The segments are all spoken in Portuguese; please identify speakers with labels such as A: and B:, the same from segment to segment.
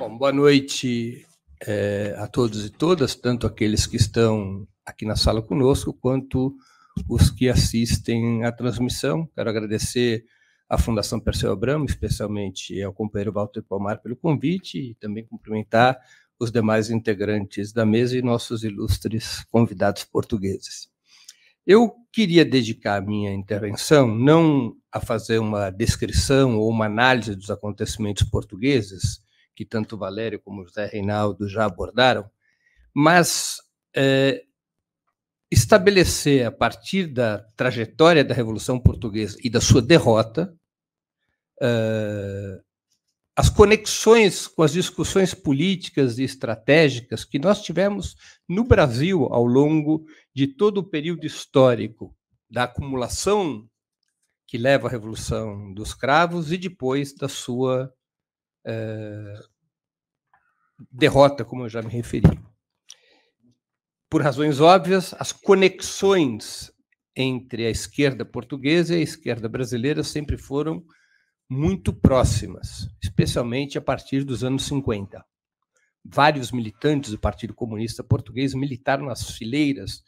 A: Bom, boa noite é, a todos e todas, tanto aqueles que estão aqui na sala conosco, quanto os que assistem à transmissão. Quero agradecer à Fundação Perseu Abramo, especialmente ao companheiro Walter Palmar pelo convite e também cumprimentar os demais integrantes da mesa e nossos ilustres convidados portugueses. Eu queria dedicar a minha intervenção não a fazer uma descrição ou uma análise dos acontecimentos portugueses, que tanto Valério como José Reinaldo já abordaram, mas é, estabelecer a partir da trajetória da Revolução Portuguesa e da sua derrota é, as conexões com as discussões políticas e estratégicas que nós tivemos no Brasil ao longo de todo o período histórico da acumulação que leva à Revolução dos Cravos e depois da sua ah, derrota, como eu já me referi. Por razões óbvias, as conexões entre a esquerda portuguesa e a esquerda brasileira sempre foram muito próximas, especialmente a partir dos anos 50. Vários militantes do Partido Comunista Português militaram nas fileiras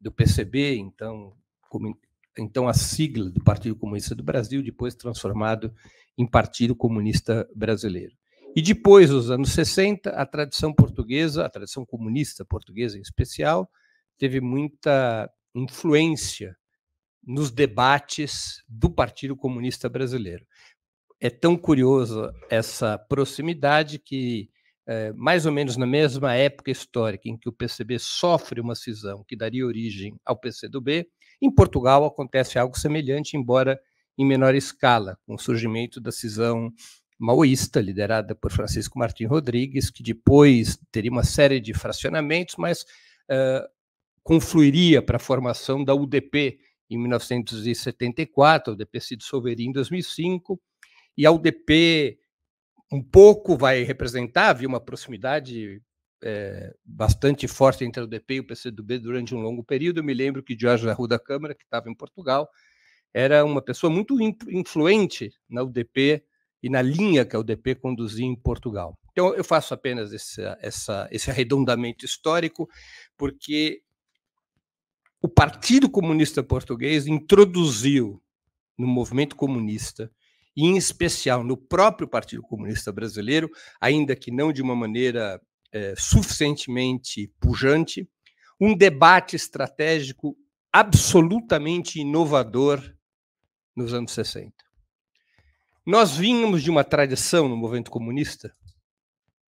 A: do PCB, então, como, então a sigla do Partido Comunista do Brasil, depois transformado em Partido Comunista Brasileiro. E depois, nos anos 60, a tradição portuguesa, a tradição comunista portuguesa em especial, teve muita influência nos debates do Partido Comunista Brasileiro. É tão curiosa essa proximidade que, é, mais ou menos na mesma época histórica em que o PCB sofre uma cisão que daria origem ao PCdoB, em Portugal acontece algo semelhante, embora em menor escala, com o surgimento da cisão maoísta, liderada por Francisco Martim Rodrigues, que depois teria uma série de fracionamentos, mas uh, confluiria para a formação da UDP em 1974, a UDP se dissolveria em 2005, e a UDP um pouco vai representar, havia uma proximidade é, bastante forte entre a UDP e o PCdoB durante um longo período. Eu me lembro que Jorge Arruda Câmara, que estava em Portugal, era uma pessoa muito influente na UDP e na linha que a UDP conduzia em Portugal. Então, eu faço apenas esse, essa, esse arredondamento histórico, porque o Partido Comunista Português introduziu no movimento comunista, e em especial no próprio Partido Comunista Brasileiro, ainda que não de uma maneira é, suficientemente pujante, um debate estratégico absolutamente inovador nos anos 60. Nós vínhamos de uma tradição no movimento comunista,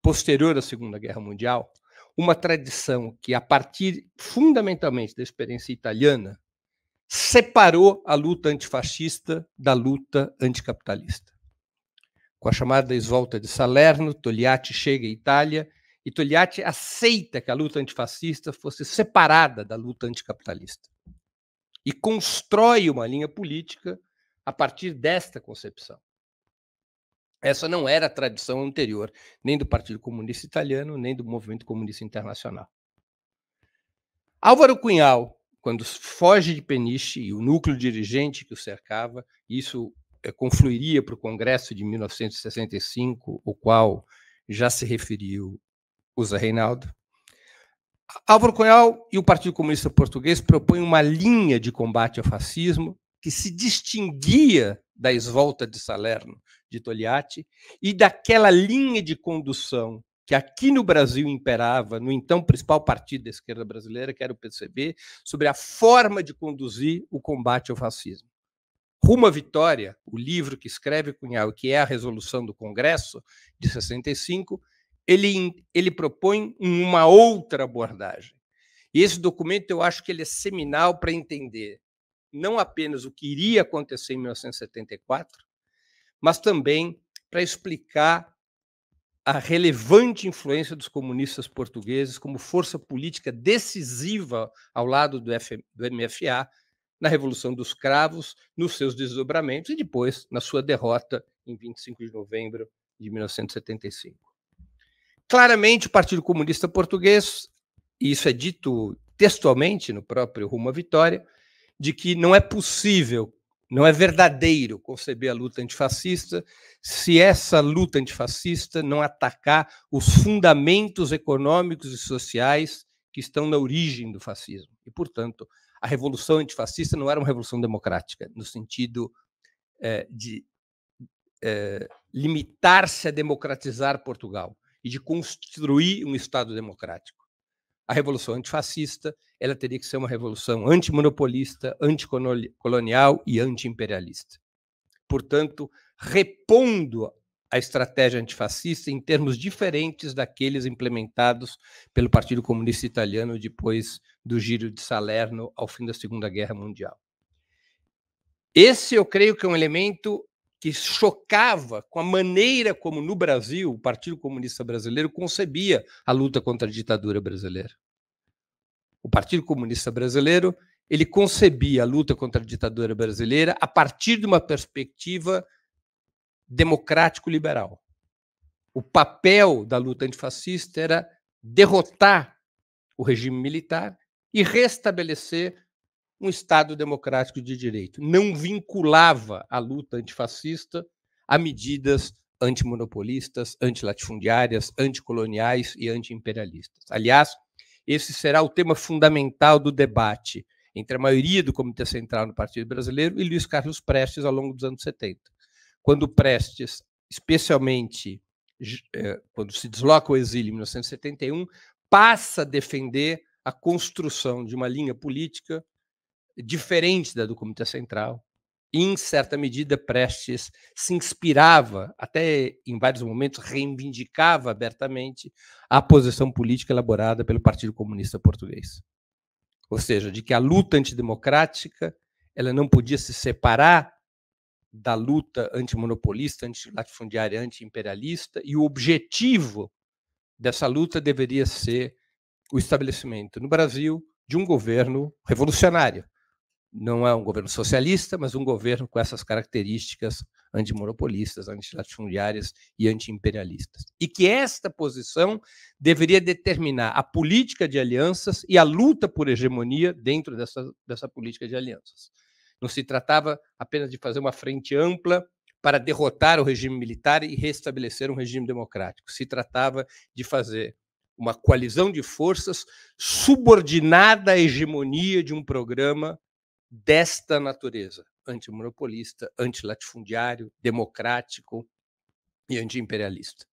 A: posterior à Segunda Guerra Mundial, uma tradição que, a partir fundamentalmente da experiência italiana, separou a luta antifascista da luta anticapitalista. Com a chamada esvolta de Salerno, Togliatti chega à Itália e Togliatti aceita que a luta antifascista fosse separada da luta anticapitalista e constrói uma linha política a partir desta concepção. Essa não era a tradição anterior, nem do Partido Comunista Italiano, nem do Movimento Comunista Internacional. Álvaro Cunhal, quando foge de Peniche e o núcleo dirigente que o cercava, isso eh, confluiria para o Congresso de 1965, o qual já se referiu Usa Reinaldo. Álvaro Cunhal e o Partido Comunista Português propõem uma linha de combate ao fascismo que se distinguia da esvolta de Salerno, de Togliatti, e daquela linha de condução que aqui no Brasil imperava, no então principal partido da esquerda brasileira, que era o PCB, sobre a forma de conduzir o combate ao fascismo. Rumo à Vitória, o livro que escreve Cunhal, que é a resolução do Congresso de 65, ele, ele propõe uma outra abordagem. E esse documento eu acho que ele é seminal para entender não apenas o que iria acontecer em 1974, mas também para explicar a relevante influência dos comunistas portugueses como força política decisiva ao lado do, do MFA na Revolução dos Cravos, nos seus desdobramentos e depois na sua derrota em 25 de novembro de 1975. Claramente, o Partido Comunista Português, e isso é dito textualmente no próprio Rumo à Vitória, de que não é possível, não é verdadeiro conceber a luta antifascista se essa luta antifascista não atacar os fundamentos econômicos e sociais que estão na origem do fascismo. E, portanto, a revolução antifascista não era uma revolução democrática, no sentido é, de é, limitar-se a democratizar Portugal e de construir um Estado democrático a revolução antifascista ela teria que ser uma revolução antimonopolista, anticolonial e antiimperialista. Portanto, repondo a estratégia antifascista em termos diferentes daqueles implementados pelo Partido Comunista Italiano depois do giro de Salerno ao fim da Segunda Guerra Mundial. Esse eu creio que é um elemento que chocava com a maneira como no Brasil o Partido Comunista Brasileiro concebia a luta contra a ditadura brasileira. O Partido Comunista Brasileiro, ele concebia a luta contra a ditadura brasileira a partir de uma perspectiva democrático-liberal. O papel da luta antifascista era derrotar o regime militar e restabelecer um Estado democrático de direito, não vinculava a luta antifascista a medidas antimonopolistas, antilatifundiárias, anticoloniais e antiimperialistas. Aliás, esse será o tema fundamental do debate entre a maioria do Comitê Central no Partido Brasileiro e Luiz Carlos Prestes ao longo dos anos 70. Quando Prestes, especialmente é, quando se desloca ao exílio em 1971, passa a defender a construção de uma linha política diferente da do Comitê Central, em certa medida, Prestes se inspirava, até em vários momentos reivindicava abertamente a posição política elaborada pelo Partido Comunista Português. Ou seja, de que a luta antidemocrática ela não podia se separar da luta antimonopolista, antilatifundiária, antiimperialista, e o objetivo dessa luta deveria ser o estabelecimento no Brasil de um governo revolucionário, não é um governo socialista, mas um governo com essas características antimonopolistas, antilatifundiárias e antiimperialistas. E que esta posição deveria determinar a política de alianças e a luta por hegemonia dentro dessa, dessa política de alianças. Não se tratava apenas de fazer uma frente ampla para derrotar o regime militar e restabelecer um regime democrático. Se tratava de fazer uma coalizão de forças subordinada à hegemonia de um programa desta natureza, antimonopolista, antilatifundiário, democrático e antiimperialista.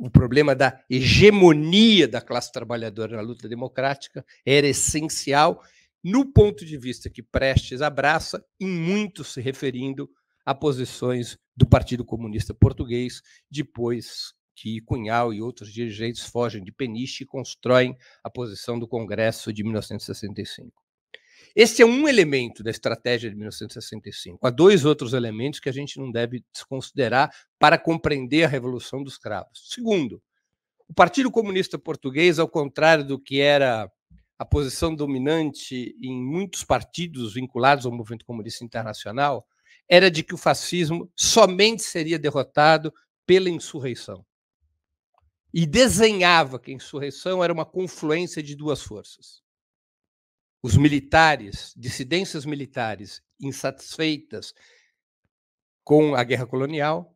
A: O problema da hegemonia da classe trabalhadora na luta democrática era essencial no ponto de vista que Prestes abraça, em muito se referindo a posições do Partido Comunista Português, depois que Cunhal e outros dirigentes fogem de Peniche e constroem a posição do Congresso de 1965. Esse é um elemento da estratégia de 1965. Há dois outros elementos que a gente não deve desconsiderar para compreender a Revolução dos Cravos. Segundo, o Partido Comunista Português, ao contrário do que era a posição dominante em muitos partidos vinculados ao movimento comunista internacional, era de que o fascismo somente seria derrotado pela insurreição. E desenhava que a insurreição era uma confluência de duas forças os militares, dissidências militares insatisfeitas com a guerra colonial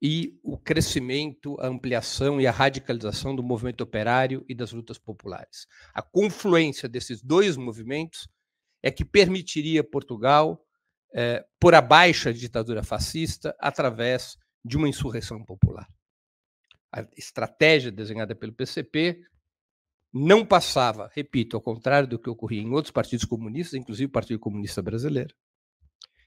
A: e o crescimento, a ampliação e a radicalização do movimento operário e das lutas populares. A confluência desses dois movimentos é que permitiria Portugal eh, pôr abaixo a ditadura fascista através de uma insurreição popular. A estratégia desenhada pelo PCP não passava, repito, ao contrário do que ocorria em outros partidos comunistas, inclusive o Partido Comunista Brasileiro,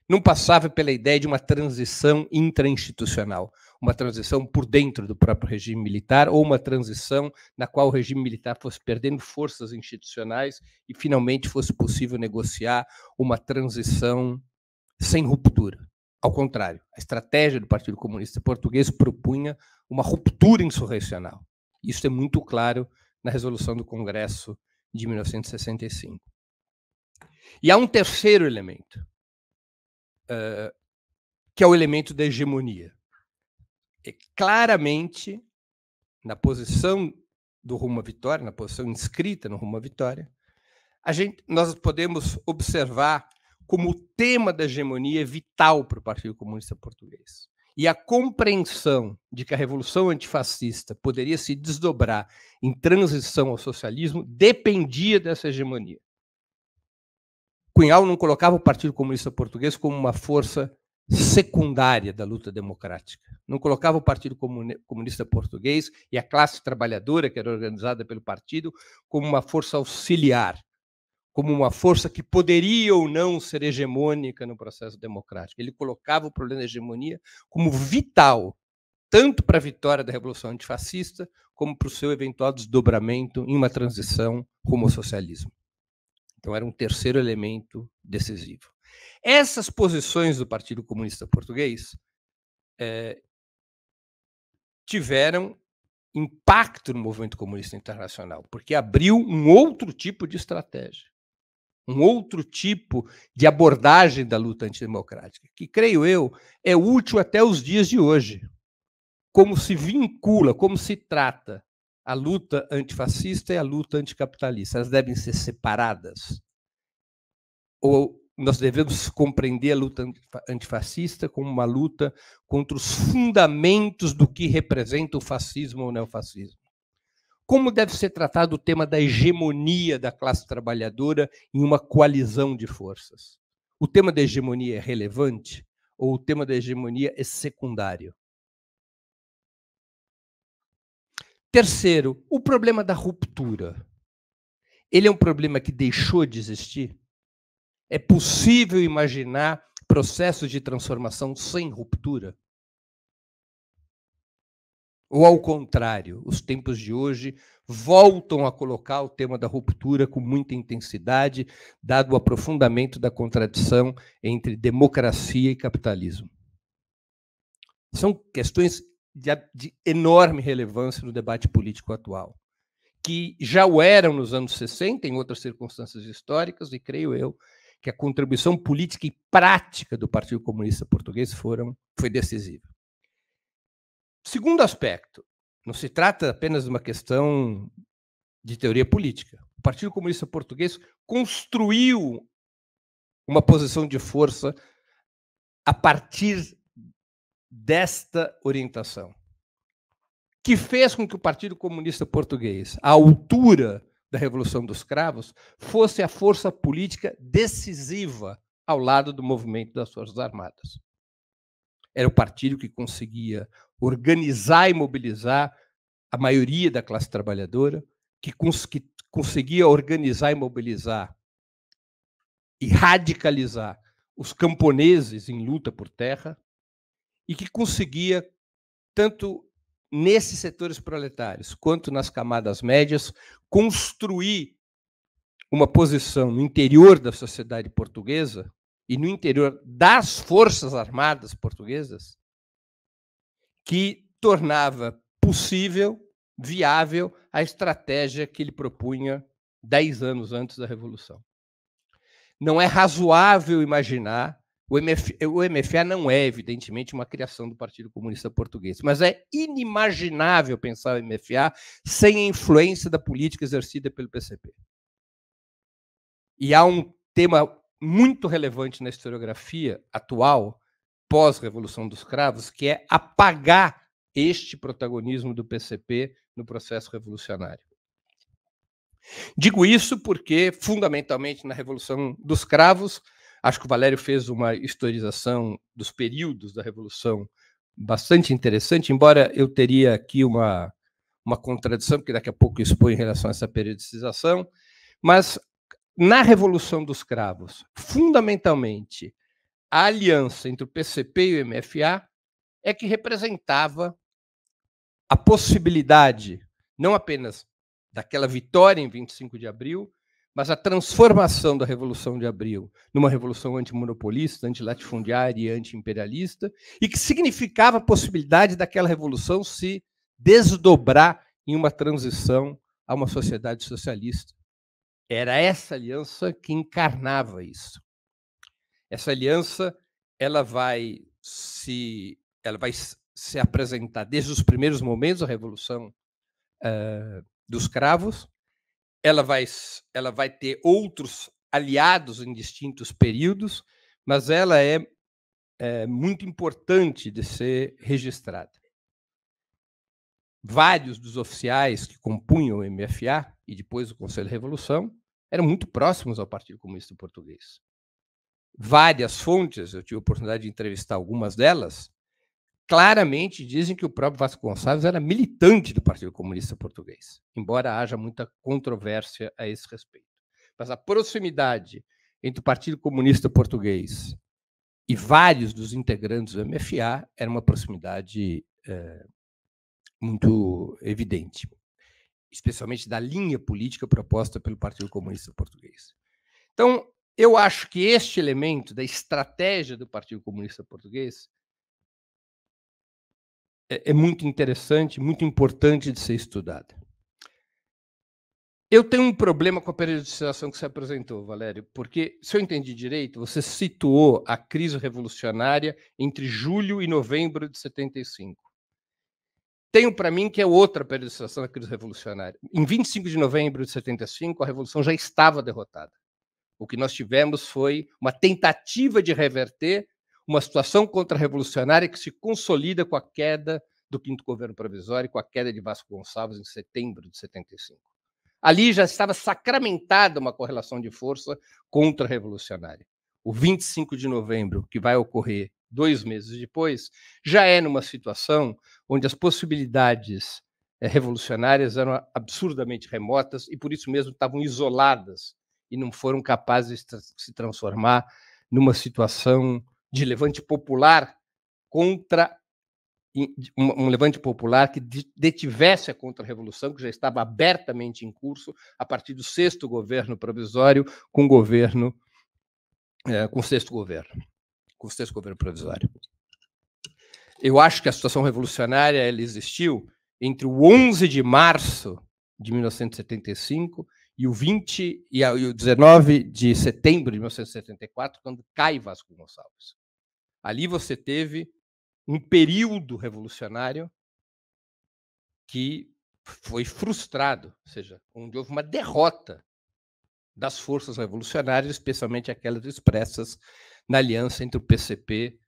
A: não passava pela ideia de uma transição intrainstitucional, uma transição por dentro do próprio regime militar ou uma transição na qual o regime militar fosse perdendo forças institucionais e finalmente fosse possível negociar uma transição sem ruptura. Ao contrário, a estratégia do Partido Comunista Português propunha uma ruptura insurrecional. Isso é muito claro na resolução do Congresso de 1965. E há um terceiro elemento, uh, que é o elemento da hegemonia. E é claramente, na posição do rumo à vitória, na posição inscrita no rumo à vitória, a gente, nós podemos observar como o tema da hegemonia é vital para o Partido Comunista Português e a compreensão de que a revolução antifascista poderia se desdobrar em transição ao socialismo dependia dessa hegemonia. Cunhal não colocava o Partido Comunista Português como uma força secundária da luta democrática. Não colocava o Partido Comunista Português e a classe trabalhadora, que era organizada pelo partido, como uma força auxiliar como uma força que poderia ou não ser hegemônica no processo democrático. Ele colocava o problema da hegemonia como vital, tanto para a vitória da Revolução Antifascista, como para o seu eventual desdobramento em uma transição rumo ao socialismo. Então, era um terceiro elemento decisivo. Essas posições do Partido Comunista Português é, tiveram impacto no movimento comunista internacional, porque abriu um outro tipo de estratégia um outro tipo de abordagem da luta antidemocrática, que, creio eu, é útil até os dias de hoje. Como se vincula, como se trata a luta antifascista e a luta anticapitalista. Elas devem ser separadas. Ou nós devemos compreender a luta antifascista como uma luta contra os fundamentos do que representa o fascismo ou o neofascismo. Como deve ser tratado o tema da hegemonia da classe trabalhadora em uma coalizão de forças? O tema da hegemonia é relevante ou o tema da hegemonia é secundário? Terceiro, o problema da ruptura. Ele é um problema que deixou de existir? É possível imaginar processos de transformação sem ruptura? Ou ao contrário, os tempos de hoje voltam a colocar o tema da ruptura com muita intensidade, dado o aprofundamento da contradição entre democracia e capitalismo. São questões de, de enorme relevância no debate político atual, que já o eram nos anos 60, em outras circunstâncias históricas, e creio eu que a contribuição política e prática do Partido Comunista Português foram, foi decisiva. Segundo aspecto, não se trata apenas de uma questão de teoria política. O Partido Comunista Português construiu uma posição de força a partir desta orientação, que fez com que o Partido Comunista Português, à altura da Revolução dos Cravos, fosse a força política decisiva ao lado do movimento das Forças Armadas. Era o partido que conseguia organizar e mobilizar a maioria da classe trabalhadora, que, cons que conseguia organizar e mobilizar e radicalizar os camponeses em luta por terra e que conseguia, tanto nesses setores proletários quanto nas camadas médias, construir uma posição no interior da sociedade portuguesa e no interior das forças armadas portuguesas que tornava possível, viável, a estratégia que ele propunha dez anos antes da Revolução. Não é razoável imaginar. O, MF, o MFA não é, evidentemente, uma criação do Partido Comunista Português, mas é inimaginável pensar o MFA sem a influência da política exercida pelo PCP. E há um tema muito relevante na historiografia atual pós-Revolução dos Cravos, que é apagar este protagonismo do PCP no processo revolucionário. Digo isso porque, fundamentalmente, na Revolução dos Cravos, acho que o Valério fez uma historização dos períodos da Revolução bastante interessante, embora eu teria aqui uma, uma contradição, porque daqui a pouco expõe em relação a essa periodicização, mas na Revolução dos Cravos, fundamentalmente, a aliança entre o PCP e o MFA é que representava a possibilidade não apenas daquela vitória em 25 de abril, mas a transformação da Revolução de Abril numa revolução antimonopolista, antilatifundiária e antiimperialista, e que significava a possibilidade daquela revolução se desdobrar em uma transição a uma sociedade socialista. Era essa aliança que encarnava isso. Essa aliança, ela vai se ela vai se apresentar desde os primeiros momentos da revolução uh, dos cravos. Ela vai ela vai ter outros aliados em distintos períodos, mas ela é, é muito importante de ser registrada. Vários dos oficiais que compunham o MFA e depois o Conselho de Revolução eram muito próximos ao Partido Comunista Português várias fontes, eu tive a oportunidade de entrevistar algumas delas, claramente dizem que o próprio Vasco Gonçalves era militante do Partido Comunista Português, embora haja muita controvérsia a esse respeito. Mas a proximidade entre o Partido Comunista Português e vários dos integrantes do MFA era uma proximidade é, muito evidente, especialmente da linha política proposta pelo Partido Comunista Português. Então, eu acho que este elemento da estratégia do Partido Comunista Português é, é muito interessante, muito importante de ser estudado. Eu tenho um problema com a periodização que você apresentou, Valério, porque, se eu entendi direito, você situou a crise revolucionária entre julho e novembro de 75. Tenho para mim que é outra periodização da crise revolucionária. Em 25 de novembro de 75, a revolução já estava derrotada. O que nós tivemos foi uma tentativa de reverter uma situação contra-revolucionária que se consolida com a queda do quinto governo provisório e com a queda de Vasco Gonçalves em setembro de 75. Ali já estava sacramentada uma correlação de força contra-revolucionária. O 25 de novembro, que vai ocorrer dois meses depois, já é numa situação onde as possibilidades eh, revolucionárias eram absurdamente remotas e, por isso mesmo, estavam isoladas e não foram capazes de se transformar numa situação de levante popular contra um, levante popular que detivesse a contra-revolução, que já estava abertamente em curso a partir do sexto governo provisório com governo eh, com o sexto governo, com o sexto governo provisório. Eu acho que a situação revolucionária ela existiu entre o 11 de março de 1975 e o 20 e, o 19 de setembro de 1974, quando cai Vasco Gonçalves. Ali você teve um período revolucionário que foi frustrado, ou seja, onde houve uma derrota das forças revolucionárias, especialmente aquelas expressas na aliança entre o PCP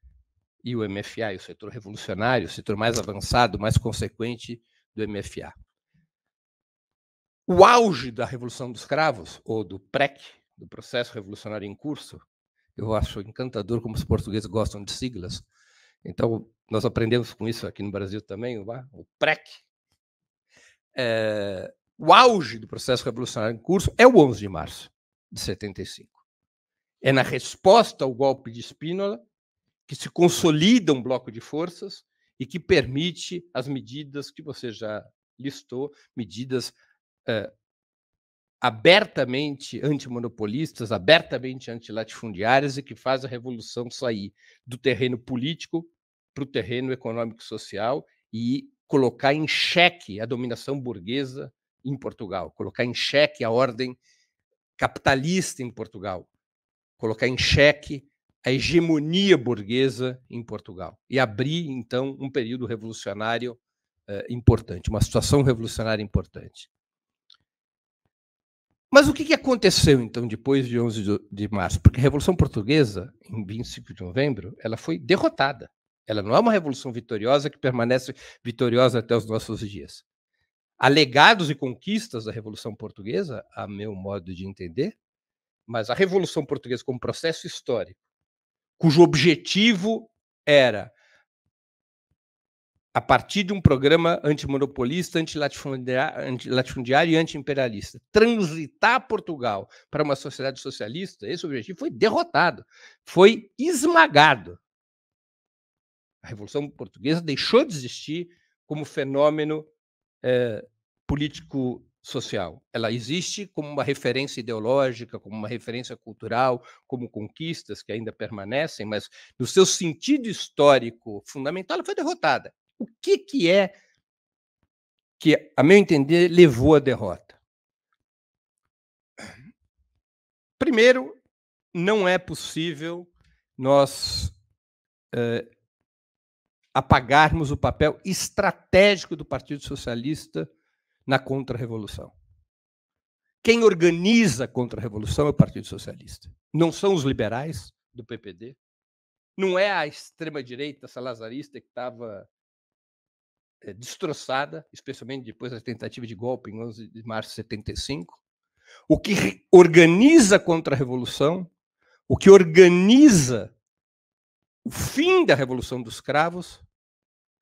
A: e o MFA, o setor revolucionário, o setor mais avançado, mais consequente do MFA. O auge da Revolução dos Cravos, ou do PREC, do processo revolucionário em curso, eu acho encantador como os portugueses gostam de siglas. Então, nós aprendemos com isso aqui no Brasil também, o PREC. É, o auge do processo revolucionário em curso é o 11 de março de 75. É na resposta ao golpe de Spínola que se consolida um bloco de forças e que permite as medidas que você já listou, medidas uh, abertamente antimonopolistas, abertamente antilatifundiárias e que faz a revolução sair do terreno político para o terreno econômico-social e colocar em xeque a dominação burguesa em Portugal, colocar em xeque a ordem capitalista em Portugal, colocar em xeque a hegemonia burguesa em Portugal e abrir então um período revolucionário importante, uma situação revolucionária importante. Mas o que, que aconteceu, então, depois de 11 de março? Porque a Revolução Portuguesa, em 25 de novembro, ela foi derrotada. Ela não é uma revolução vitoriosa que permanece vitoriosa até os nossos dias. Alegados e conquistas da Revolução Portuguesa, a meu modo de entender, mas a Revolução Portuguesa como processo histórico, cujo objetivo era a partir de um programa antimonopolista, antilatifundiário, e antiimperialista. Transitar Portugal para uma sociedade socialista, esse objetivo foi derrotado, foi esmagado. A Revolução Portuguesa deixou de existir como fenômeno é, eh, político-social. Ela existe como uma referência ideológica, como uma referência cultural, como conquistas que ainda permanecem, mas no seu sentido histórico fundamental, ela foi derrotada que, que é que, a meu entender, levou à derrota? Primeiro, não é possível nós é, apagarmos o papel estratégico do Partido Socialista na contra-revolução. Quem organiza a contra-revolução é o Partido Socialista. Não são os liberais do PPD, não é a extrema-direita salazarista que estava eh, destroçada, especialmente depois da tentativa de golpe em 11 de março de 75, o que organiza contra a revolução, o que organiza o fim da revolução dos cravos,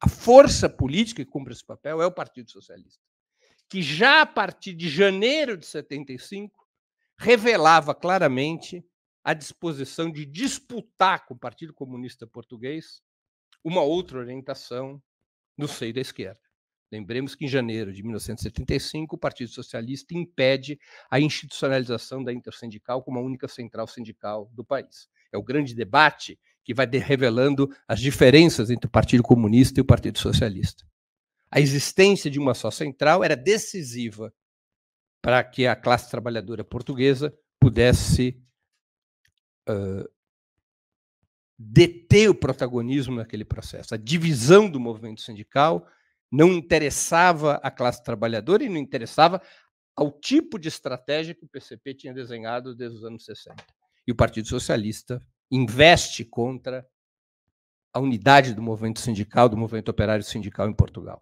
A: a força política que cumpre esse papel é o Partido Socialista, que já a partir de janeiro de 75 revelava claramente a disposição de disputar com o Partido Comunista Português uma outra orientação no seio da esquerda. Lembremos que em janeiro de 1975, o Partido Socialista impede a institucionalização da intersindical como a única central sindical do país. É o grande debate que vai revelando as diferenças entre o Partido Comunista e o Partido Socialista. A existência de uma só central era decisiva para que a classe trabalhadora portuguesa pudesse uh, deter o protagonismo naquele processo. A divisão do movimento sindical não interessava à classe trabalhadora e não interessava ao tipo de estratégia que o PCP tinha desenhado desde os anos 60. E o Partido Socialista investe contra a unidade do movimento sindical, do movimento operário sindical em Portugal.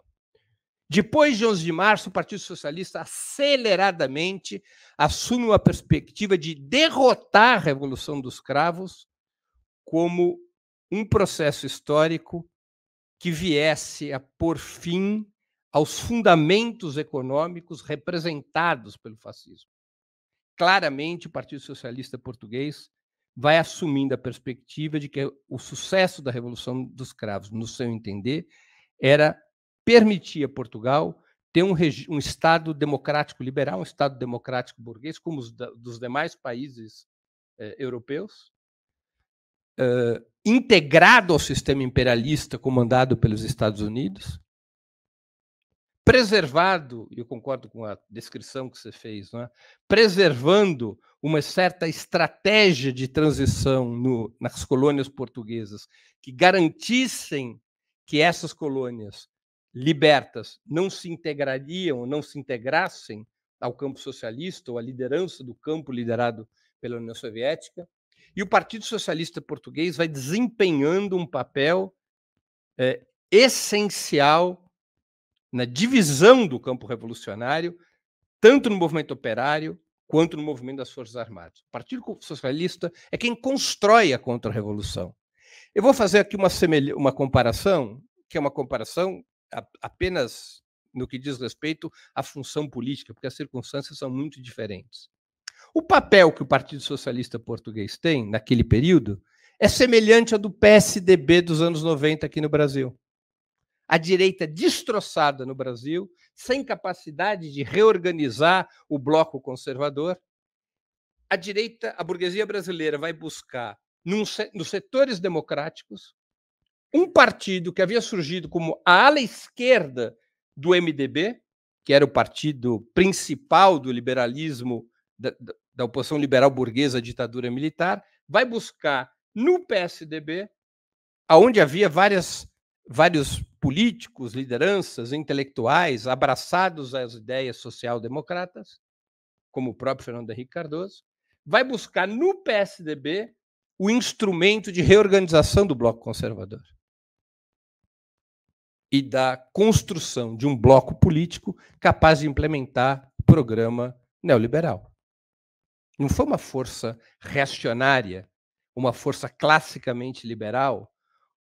A: Depois de 11 de março, o Partido Socialista aceleradamente assume uma perspectiva de derrotar a Revolução dos Cravos como um processo histórico que viesse a pôr fim aos fundamentos econômicos representados pelo fascismo. Claramente, o Partido Socialista Português vai assumindo a perspectiva de que o sucesso da Revolução dos Cravos, no seu entender, era permitir a Portugal ter um, um Estado democrático liberal, um Estado democrático burguês, como os dos demais países eh, europeus, uh, integrado ao sistema imperialista comandado pelos Estados Unidos, preservado, e eu concordo com a descrição que você fez, é? preservando uma certa estratégia de transição no, nas colônias portuguesas que garantissem que essas colônias libertas não se integrariam, não se integrassem ao campo socialista ou à liderança do campo liderado pela União Soviética, e o Partido Socialista Português vai desempenhando um papel é, essencial na divisão do campo revolucionário, tanto no movimento operário quanto no movimento das Forças Armadas. O Partido Socialista é quem constrói a contra-revolução. Eu vou fazer aqui uma, semelha, uma comparação, que é uma comparação apenas no que diz respeito à função política, porque as circunstâncias são muito diferentes. O papel que o Partido Socialista Português tem naquele período é semelhante ao do PSDB dos anos 90 aqui no Brasil. A direita destroçada no Brasil, sem capacidade de reorganizar o bloco conservador. A direita, a burguesia brasileira vai buscar num, nos setores democráticos um partido que havia surgido como a ala esquerda do MDB, que era o partido principal do liberalismo da, da oposição liberal burguesa à ditadura militar, vai buscar no PSDB, aonde havia várias, vários políticos, lideranças, intelectuais abraçados às ideias social-democratas, como o próprio Fernando Henrique Cardoso, vai buscar no PSDB o instrumento de reorganização do bloco conservador e da construção de um bloco político capaz de implementar o programa neoliberal. Não foi uma força reacionária, uma força classicamente liberal,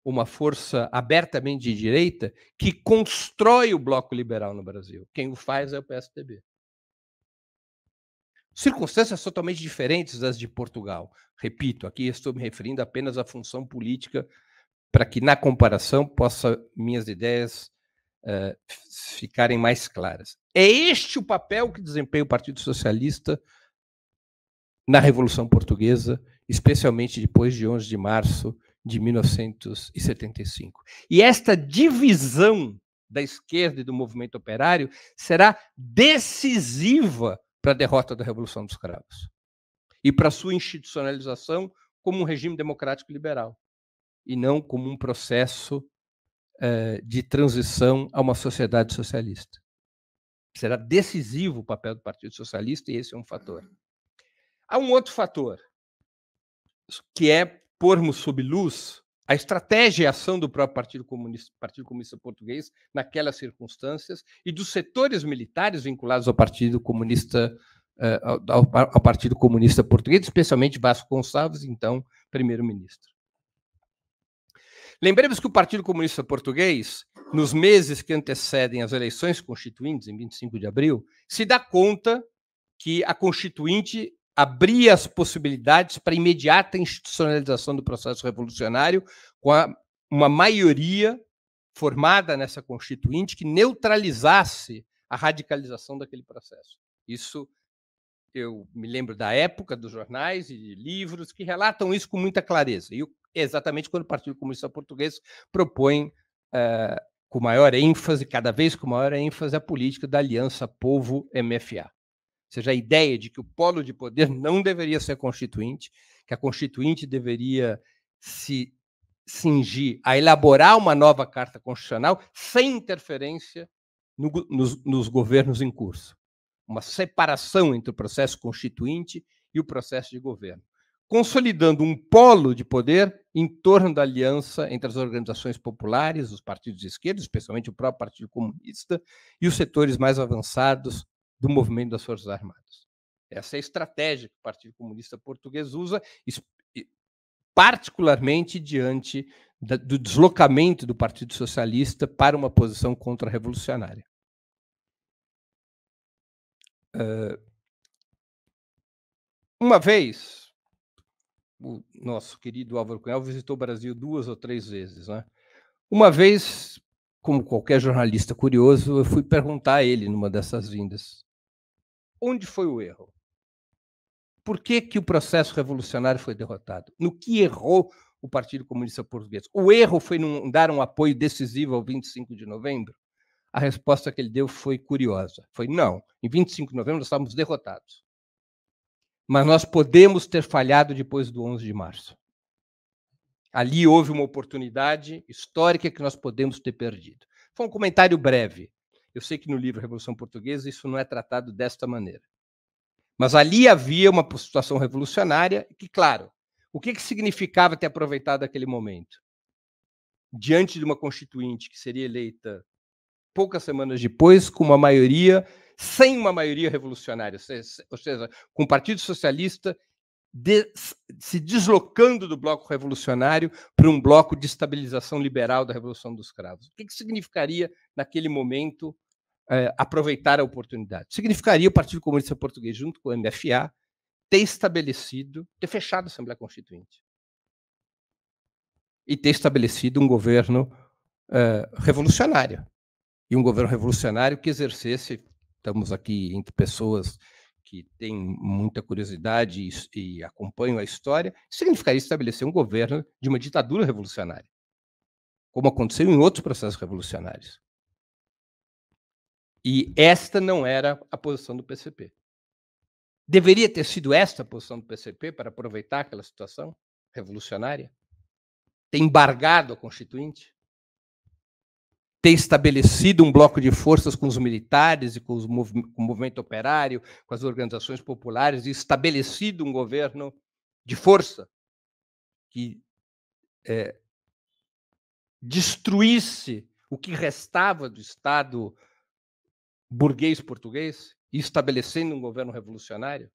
A: uma força abertamente de direita que constrói o bloco liberal no Brasil. Quem o faz é o PSDB. Circunstâncias totalmente diferentes das de Portugal. Repito, aqui estou me referindo apenas à função política para que na comparação possa minhas ideias uh, ficarem mais claras. É este o papel que desempenha o Partido Socialista na Revolução Portuguesa, especialmente depois de 11 de março de 1975. E esta divisão da esquerda e do movimento operário será decisiva para a derrota da Revolução dos Cravos e para sua institucionalização como um regime democrático liberal e não como um processo eh, de transição a uma sociedade socialista. Será decisivo o papel do Partido Socialista e esse é um fator. Há um outro fator, que é pormos sob luz a estratégia e ação do próprio Partido Comunista, Partido Comunista Português naquelas circunstâncias e dos setores militares vinculados ao Partido Comunista eh, ao, ao Partido Comunista Português, especialmente Vasco Gonçalves, então primeiro-ministro. Lembremos que o Partido Comunista Português, nos meses que antecedem as eleições constituintes, em 25 de abril, se dá conta que a Constituinte abrir as possibilidades para imediata institucionalização do processo revolucionário com a, uma maioria formada nessa constituinte que neutralizasse a radicalização daquele processo. Isso eu me lembro da época dos jornais e de livros que relatam isso com muita clareza. E exatamente quando o Partido Comunista Português propõe uh, com maior ênfase, cada vez com maior ênfase, a política da aliança povo-MFA. Ou seja, a ideia de que o polo de poder não deveria ser constituinte, que a constituinte deveria se cingir a elaborar uma nova carta constitucional sem interferência no, nos, nos governos em curso. Uma separação entre o processo constituinte e o processo de governo, consolidando um polo de poder em torno da aliança entre as organizações populares, os partidos de esquerda, especialmente o próprio Partido Comunista, e os setores mais avançados do movimento das Forças Armadas. Essa é a estratégia que o Partido Comunista Português usa, particularmente diante do deslocamento do Partido Socialista para uma posição contra-revolucionária. Ah, uma vez, o nosso querido Álvaro Cunhal visitou o Brasil duas ou três vezes. Né? Uma vez, como qualquer jornalista curioso, eu fui perguntar a ele, numa dessas vindas, onde foi o erro? Por que, que o processo revolucionário foi derrotado? No que errou o Partido Comunista Português? O erro foi não dar um apoio decisivo ao 25 de novembro? A resposta que ele deu foi curiosa. Foi não. Em 25 de novembro nós estávamos derrotados. Mas nós podemos ter falhado depois do 11 de março. Ali houve uma oportunidade histórica que nós podemos ter perdido. Foi um comentário breve. Eu sei que no livro Revolução Portuguesa isso não é tratado desta maneira. Mas ali havia uma situação revolucionária que, claro, o que, que significava ter aproveitado aquele momento? Diante de uma constituinte que seria eleita poucas semanas depois, com uma maioria, sem uma maioria revolucionária, ou seja, com o Partido Socialista de, se deslocando do bloco revolucionário para um bloco de estabilização liberal da Revolução dos Cravos. O que, que significaria, naquele momento, eh, aproveitar a oportunidade. Significaria o Partido Comunista Português, junto com o MFA, ter estabelecido, ter fechado a Assembleia Constituinte e ter estabelecido um governo uh, revolucionário. E um governo revolucionário que exercesse, estamos aqui entre pessoas que têm muita curiosidade e, e acompanham a história, significaria estabelecer um governo de uma ditadura revolucionária, como aconteceu em outros processos revolucionários. E esta não era a posição do PCP. Deveria ter sido esta a posição do PCP para aproveitar aquela situação revolucionária? Ter embargado a Constituinte? Ter estabelecido um bloco de forças com os militares e com, os mov com o movimento operário, com as organizações populares, e estabelecido um governo de força que é, destruísse o que restava do Estado burguês português, estabelecendo um governo revolucionário?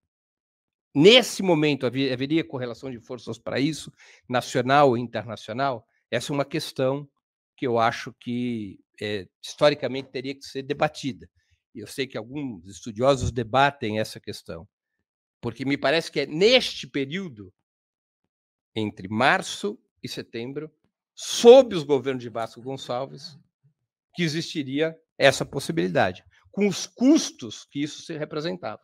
A: Nesse momento, haveria correlação de forças para isso, nacional e internacional? Essa é uma questão que eu acho que é, historicamente teria que ser debatida. E eu sei que alguns estudiosos debatem essa questão, porque me parece que é neste período, entre março e setembro, sob os governos de Vasco Gonçalves, que existiria essa possibilidade com os custos que isso se representava.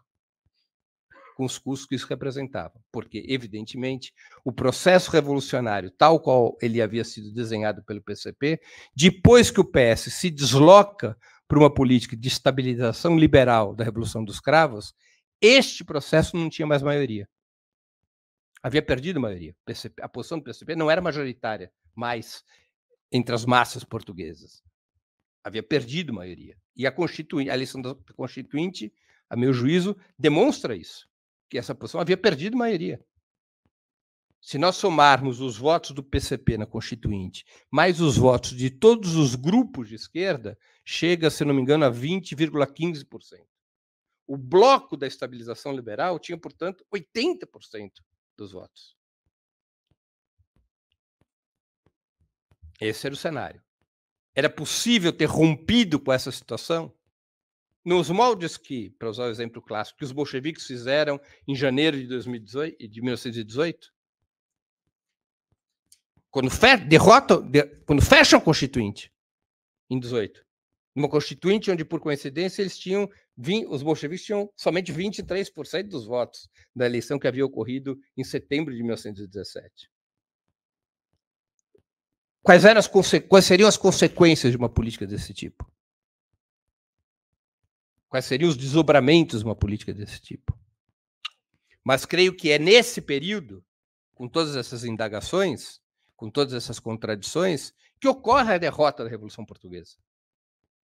A: Com os custos que isso representava. Porque, evidentemente, o processo revolucionário, tal qual ele havia sido desenhado pelo PCP, depois que o PS se desloca para uma política de estabilização liberal da Revolução dos Cravos, este processo não tinha mais maioria. Havia perdido a maioria. a posição do PCP não era majoritária mais entre as massas portuguesas havia perdido maioria. E a, Constituinte, a eleição da Constituinte, a meu juízo, demonstra isso, que essa posição havia perdido maioria. Se nós somarmos os votos do PCP na Constituinte, mais os votos de todos os grupos de esquerda, chega, se não me engano, a 20,15%. O bloco da estabilização liberal tinha, portanto, 80% dos votos. Esse era o cenário. Era possível ter rompido com essa situação? Nos moldes que, para usar o exemplo clássico, que os bolcheviques fizeram em janeiro de, 2018, de 1918? Quando, fe derrotam, de quando fecham a Constituinte, em 18. Uma Constituinte onde, por coincidência, eles tinham os bolcheviques tinham somente 23% dos votos da eleição que havia ocorrido em setembro de 1917. Quais, eram as quais seriam as consequências de uma política desse tipo? Quais seriam os desdobramentos de uma política desse tipo? Mas creio que é nesse período, com todas essas indagações, com todas essas contradições, que ocorre a derrota da Revolução Portuguesa.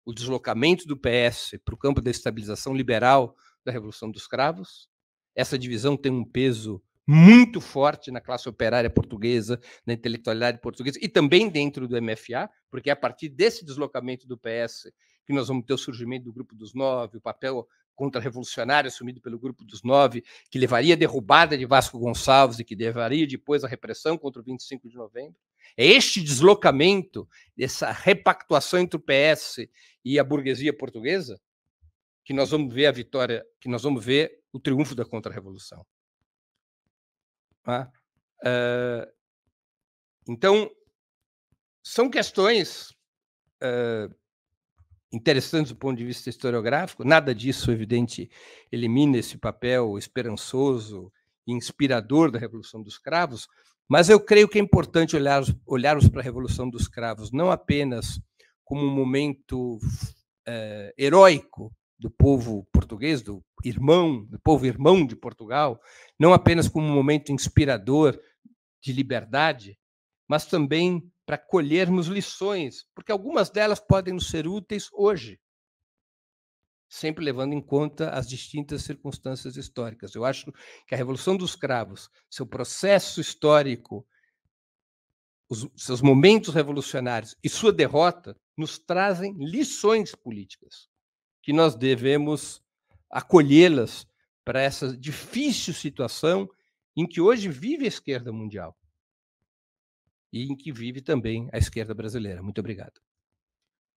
A: O deslocamento do PS para o campo da estabilização liberal da Revolução dos Cravos. Essa divisão tem um peso muito forte na classe operária portuguesa, na intelectualidade portuguesa e também dentro do MFA, porque é a partir desse deslocamento do PS que nós vamos ter o surgimento do Grupo dos Nove, o papel contra-revolucionário assumido pelo Grupo dos Nove, que levaria a derrubada de Vasco Gonçalves e que levaria depois a repressão contra o 25 de novembro. É este deslocamento, essa repactuação entre o PS e a burguesia portuguesa, que nós vamos ver a vitória, que nós vamos ver o triunfo da contra-revolução. Uh, então, são questões uh, interessantes do ponto de vista historiográfico. Nada disso, evidente, elimina esse papel esperançoso e inspirador da Revolução dos Cravos, mas eu creio que é importante olhar, olharmos para a Revolução dos Cravos não apenas como um momento uh, heróico do povo português, do irmão, do povo irmão de Portugal, não apenas como um momento inspirador de liberdade, mas também para colhermos lições, porque algumas delas podem nos ser úteis hoje, sempre levando em conta as distintas circunstâncias históricas. Eu acho que a Revolução dos Cravos, seu processo histórico, os seus momentos revolucionários e sua derrota nos trazem lições políticas que nós devemos acolhê-las para essa difícil situação em que hoje vive a esquerda mundial e em que vive também a esquerda brasileira. Muito obrigado.